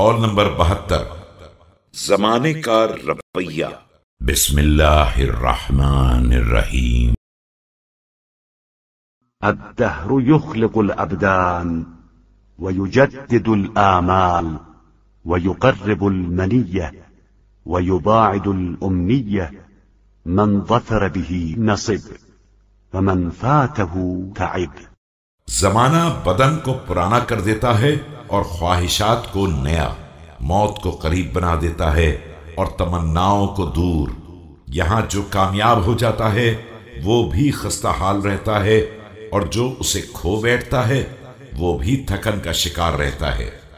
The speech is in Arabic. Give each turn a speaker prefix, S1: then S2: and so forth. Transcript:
S1: call number बहत्तर जमाने
S2: का रवैया बिस्मिल्लाहिर्रहमानिर्रहीम
S3: الدهر يخلق الأبدان ويجدد الآمال ويقرب المنية ويباعد الأمنية من ظفر به نصب ومن فاته تعب زمانہ بدن کو پرانا کر
S4: دیتا ہے और ख्वाहिशात को नया मौत को करीब बना देता है और तमन्नाओं को दूर यहाँ जो कामयाब हो जाता है वो भी
S1: खस्ता हाल रहता है और जो उसे खो बैठता है वो भी थकन का शिकार रहता है